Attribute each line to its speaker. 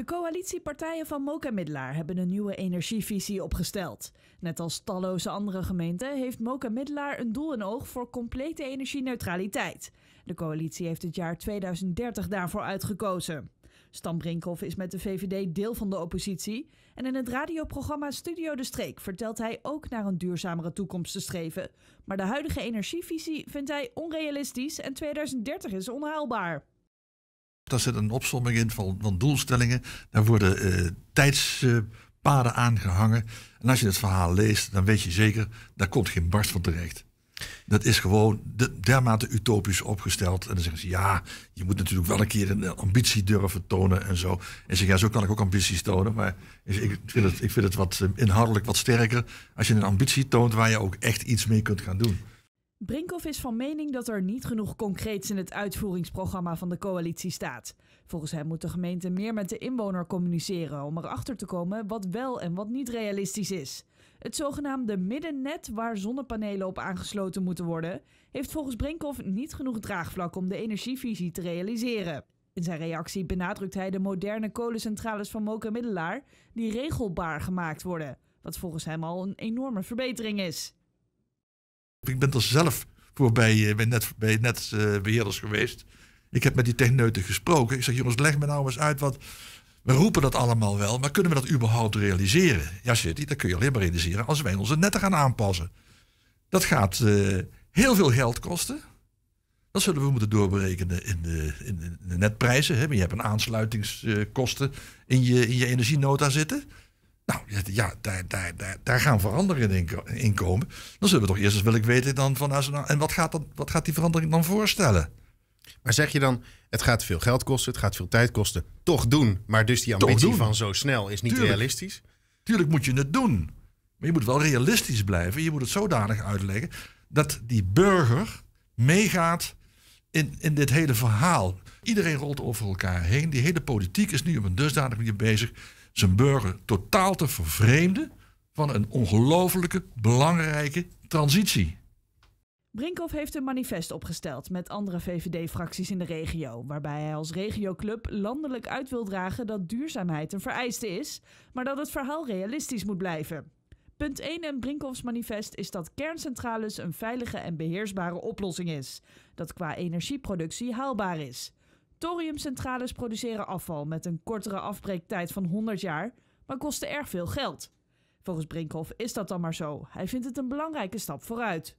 Speaker 1: De coalitiepartijen van Moka-Middelaar hebben een nieuwe energievisie opgesteld. Net als talloze andere gemeenten heeft Moka-Middelaar een doel in oog voor complete energieneutraliteit. De coalitie heeft het jaar 2030 daarvoor uitgekozen. Stan is met de VVD deel van de oppositie. En in het radioprogramma Studio De Streek vertelt hij ook naar een duurzamere toekomst te streven. Maar de huidige energievisie vindt hij onrealistisch en 2030 is onhaalbaar.
Speaker 2: Daar zit een opsomming in van, van doelstellingen. Daar worden uh, tijdspaden aangehangen. En als je het verhaal leest, dan weet je zeker, daar komt geen barst van terecht. Dat is gewoon dermate utopisch opgesteld. En dan zeggen ze, ja, je moet natuurlijk wel een keer een ambitie durven tonen en zo. En ze ja, zo kan ik ook ambities tonen. Maar ik vind het, ik vind het wat, eh, inhoudelijk wat sterker als je een ambitie toont waar je ook echt iets mee kunt gaan doen.
Speaker 1: Brinkhoff is van mening dat er niet genoeg concreets in het uitvoeringsprogramma van de coalitie staat. Volgens hem moet de gemeente meer met de inwoner communiceren om erachter te komen wat wel en wat niet realistisch is. Het zogenaamde middennet waar zonnepanelen op aangesloten moeten worden, heeft volgens Brinkhoff niet genoeg draagvlak om de energievisie te realiseren. In zijn reactie benadrukt hij de moderne kolencentrales van Moken Middelaar die regelbaar gemaakt worden, wat volgens hem al een enorme verbetering is.
Speaker 2: Ik ben er zelf voor bij, eh, bij, net, bij netbeheerders eh, geweest. Ik heb met die techneuten gesproken. Ik zeg, jongens, leg me nou eens uit wat... We roepen dat allemaal wel, maar kunnen we dat überhaupt realiseren? Ja, shit, dat kun je alleen maar realiseren als wij onze netten gaan aanpassen. Dat gaat eh, heel veel geld kosten. Dat zullen we moeten doorberekenen in de, in de netprijzen. Hè? Je hebt een aansluitingskosten in je, in je energienota zitten. Nou ja, daar, daar, daar, gaan veranderingen in komen. Dan zullen we toch eerst eens willen weten dan van. En wat gaat, dat, wat gaat die verandering dan voorstellen? Maar zeg je dan, het gaat veel geld kosten, het gaat veel tijd kosten. Toch doen. Maar dus die ambitie van zo snel is niet realistisch? Tuurlijk moet je het doen. Maar je moet wel realistisch blijven. Je moet het zodanig uitleggen dat die burger meegaat in, in dit hele verhaal. Iedereen rolt over elkaar heen. Die hele politiek is nu op een dusdanig manier bezig zijn burger totaal te vervreemden van een ongelooflijke belangrijke transitie.
Speaker 1: Brinkhoff heeft een manifest opgesteld met andere VVD-fracties in de regio, waarbij hij als regioclub landelijk uit wil dragen dat duurzaamheid een vereiste is, maar dat het verhaal realistisch moet blijven. Punt 1 in Brinkhoffs manifest is dat kerncentrales een veilige en beheersbare oplossing is, dat qua energieproductie haalbaar is. Thoriumcentrales produceren afval met een kortere afbreektijd van 100 jaar, maar kosten erg veel geld. Volgens Brinkhoff is dat dan maar zo. Hij vindt het een belangrijke stap vooruit.